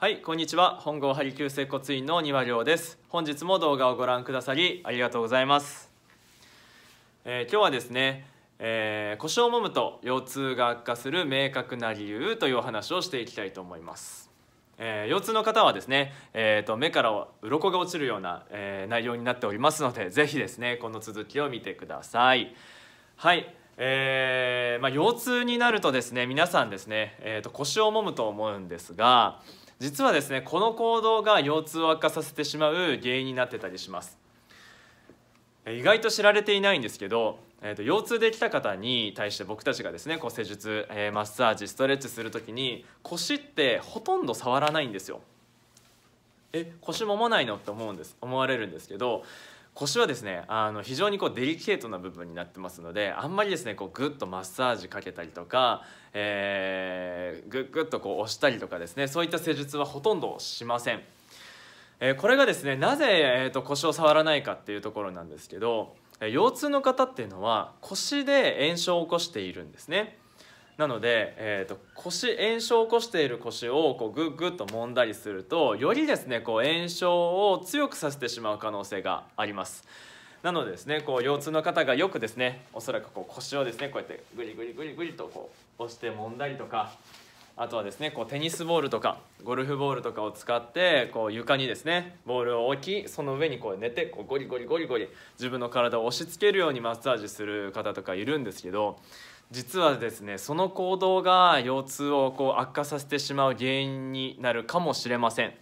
はいこんにちは本郷針灸整骨院の丹羽亮です本日も動画をご覧くださりありがとうございます、えー、今日はですね、えー、腰を揉むと腰痛が悪化する明確な理由というお話をしていきたいと思いますえー、腰痛の方はですね、えーと、目から鱗が落ちるような、え内容になっておりますので是非ですねこの続きを見てください。はいえーまあ、腰痛になるとですね皆さんですね、えーと腰を揉むと思うんですが、実はですねこの行動が腰痛を悪化させてしまう原因になってたりします意外と知られていないんですけど、えー、と腰痛できた方に対して僕たちがですねこう施術、えー、マッサージストレッチする時に腰ってほとんど触らないんですよえ腰もまないのって思うんです思われるんですけど腰はですねあの非常にこうデリケートな部分になってますのであんまりですねこうグッとマッサージかけたりとか、えー、グッグッとこう押したりとかですねそういった施術はほとんどしません。えー、これがですねなぜ、えーと、腰を触らないかっていうところなんですけど腰痛の方っていうのは腰で炎症を起こしているんですね。なので、えーと、腰炎症を起こしている腰をこうグッグッと揉んだりするとよりですねこう炎症を強くさせてしまう可能性があります。なのでですねこう腰痛の方がよくですねおそらくこう腰をですねこうやってグリグリグリグリとこう押して揉んだりとかあとはですねこうテニスボールとかゴルフボールとかを使ってこう床にですねボールを置きその上にこう寝てこうゴリゴリゴリゴリ自分の体を押し付けるようにマッサージする方とかいるんですけど実はですねその行動が腰痛をこう悪化させてしまう原因になるかもしれません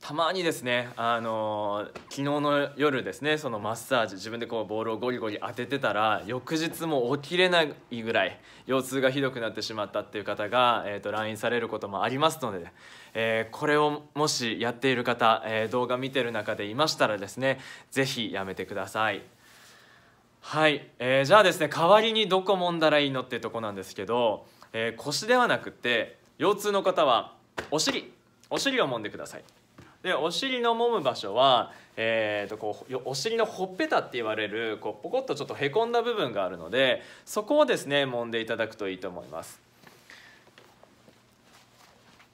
たまにですねあの昨日の夜ですねそのマッサージ自分でこうボールをゴリゴリ当ててたら翌日も起きれないぐらい腰痛がひどくなってしまったっていう方が、えーと、と来院されることもありますので、えー、これをもしやっている方、えー、動画見てる中でいましたらですね是非やめてください。はい、えー、じゃあですね代わりにどこ揉んだらいいのってとこなんですけど、えー、腰ではなくて腰痛の方はお尻お尻を揉んでくださいでお尻の揉む場所は、えー、とこうお尻のほっぺたって言われるこうポコッとちょっとへこんだ部分があるのでそこをですね揉んでいただくといいと思います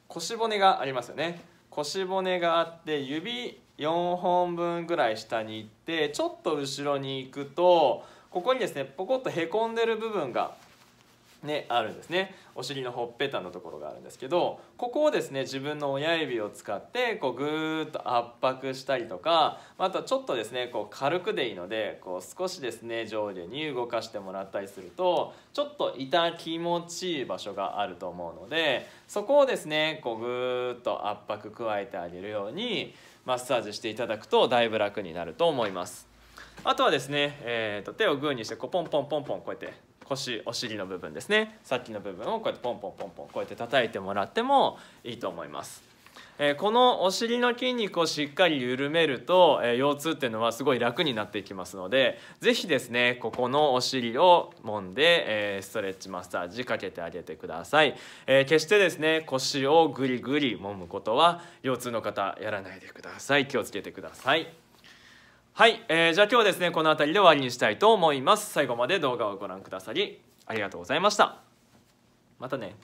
腰骨がありますよね腰骨があって指4本分ぐらい下に行ってちょっと後ろに行くとここにですねポコッとへこんでる部分がね、あるんですねお尻のほっぺたのところがあるんですけどここをですね自分の親指を使ってこうぐーっと圧迫したりとかあとはちょっとですねこう軽くでいいのでこう少しですね上下に動かしてもらったりするとちょっと痛気持ちいい場所があると思うのでそこをですねこうぐーっと圧迫加えてあげるようにマッサージしていただくとだいぶ楽になると思います。あとはですね、えーと手をグーにしてこうポンポンポンポンこうやって腰お尻の部分ですねさっきの部分をこうやってポンポンポンポンこうやって叩いてもらってもいいと思います。えこのお尻の筋肉をしっかり緩めると、え腰痛っていうのはすごい楽になっていきますので是非ですねここのお尻を揉んで、えストレッチマッサージかけてあげてください、え決してですね腰をグリグリ揉むことは腰痛の方やらないでください気をつけてくださいはい、えー、じゃあ今日はですねこの辺りで終わりにしたいと思います最後まで動画をご覧くださりありがとうございましたまたね